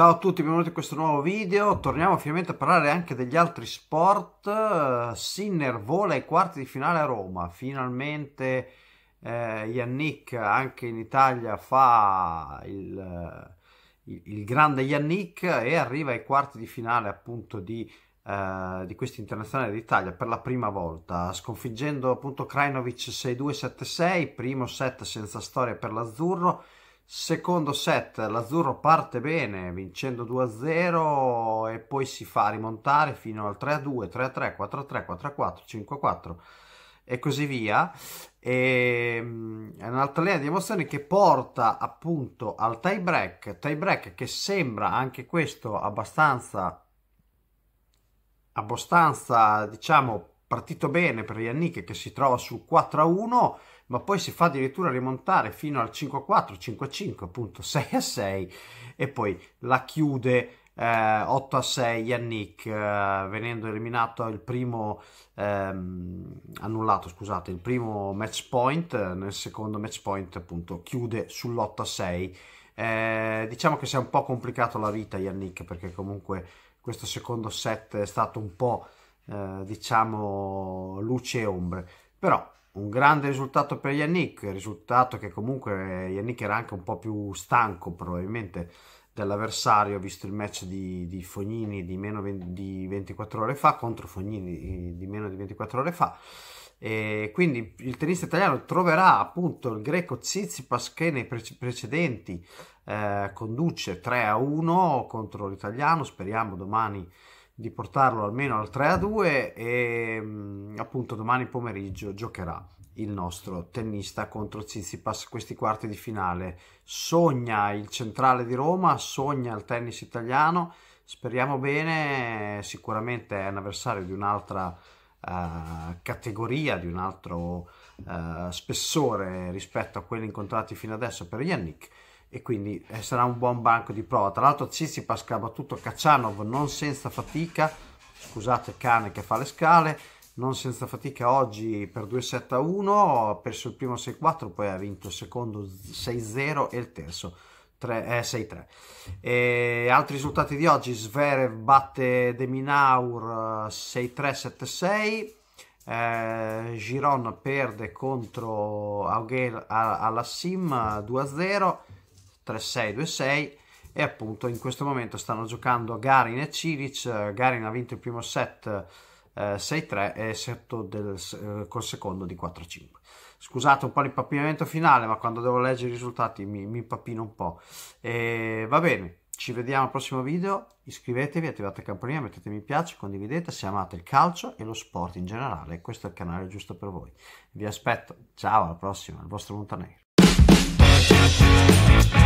Ciao a tutti, benvenuti in questo nuovo video. Torniamo finalmente a parlare anche degli altri sport. Sinner vola ai quarti di finale a Roma. Finalmente eh, Yannick anche in Italia fa il, il, eh, il, grande Yannick e arriva ai quarti di finale appunto di, eh, di questi internazionali d'Italia per la prima volta, sconfiggendo appunto Krajnovic 6-2-7-6, primo set senza storia per l'azzurro. Secondo set, l'azzurro parte bene vincendo 2-0 e poi si fa rimontare fino al 3-2, 3-3, 4-3, 4-4, 5-4 e così via. E, ehm, è un'altalena di emozioni che porta appunto al tie break, tie break che sembra anche questo abbastanza, abbastanza diciamo partito bene per Yannick che si trova sul 4-1 ma poi si fa addirittura rimontare fino al 5-4, 5-5, appunto 6-6 e poi la chiude eh, 8 a 6 Yannick eh, venendo eliminato il primo ehm, annullato scusate il primo match point eh, nel secondo match point appunto chiude sull'8 a 6 eh, diciamo che si è un po' complicato la vita Yannick perché comunque questo secondo set è stato un po' eh, diciamo luce e ombre però un grande risultato per Yannick, risultato che comunque Yannick era anche un po' più stanco probabilmente dell'avversario, visto il match di, di Fognini di meno 20, di 24 ore fa contro Fognini eh, di meno di 24 ore fa. E quindi il tennista italiano troverà appunto il greco Tsitsipas che nei pre- precedenti eh, conduce 3 a 1 contro l'italiano, speriamo domani di portarlo almeno al 3 a 2 e mm, appunto domani pomeriggio giocherà il nostro tennista contro Tsitsipas questi quarti di finale. Sogna il centrale di Roma, sogna il tennis italiano, speriamo bene, sicuramente è un avversario di un'altra uh, categoria, di un altro uh, spessore rispetto a quelli incontrati fino adesso per Yannick e quindi eh, sarà un buon banco di prova. Tra l'altro Tsitsipas che ha battuto Kachanov non senza fatica, scusate cane che fa le scale, non senza fatica oggi per 2 7 a 1, ha perso il primo 6-4, poi ha vinto il secondo 6-0 e il terzo 6-3. Eh, altri risultati di oggi, Sverev batte Deminaur 6-3-7-6. Eh, eh, Giron perde contro Augel alla Sim 2-0 3 e appunto in questo momento stanno giocando Garin e Cilic. Garin ha vinto il primo set eh, 6-3 e setto del, eh, col secondo di 4-5. Scusate un po' l'impappinamento finale, ma quando devo leggere i risultati mi, mi impappino un po'. E, va bene, ci vediamo al prossimo video. Iscrivetevi, attivate la campanella, mettete mi piace, condividete se amate il calcio e lo sport in generale. Questo è il canale giusto per voi. Vi aspetto. Ciao, alla prossima, il vostro Montanero.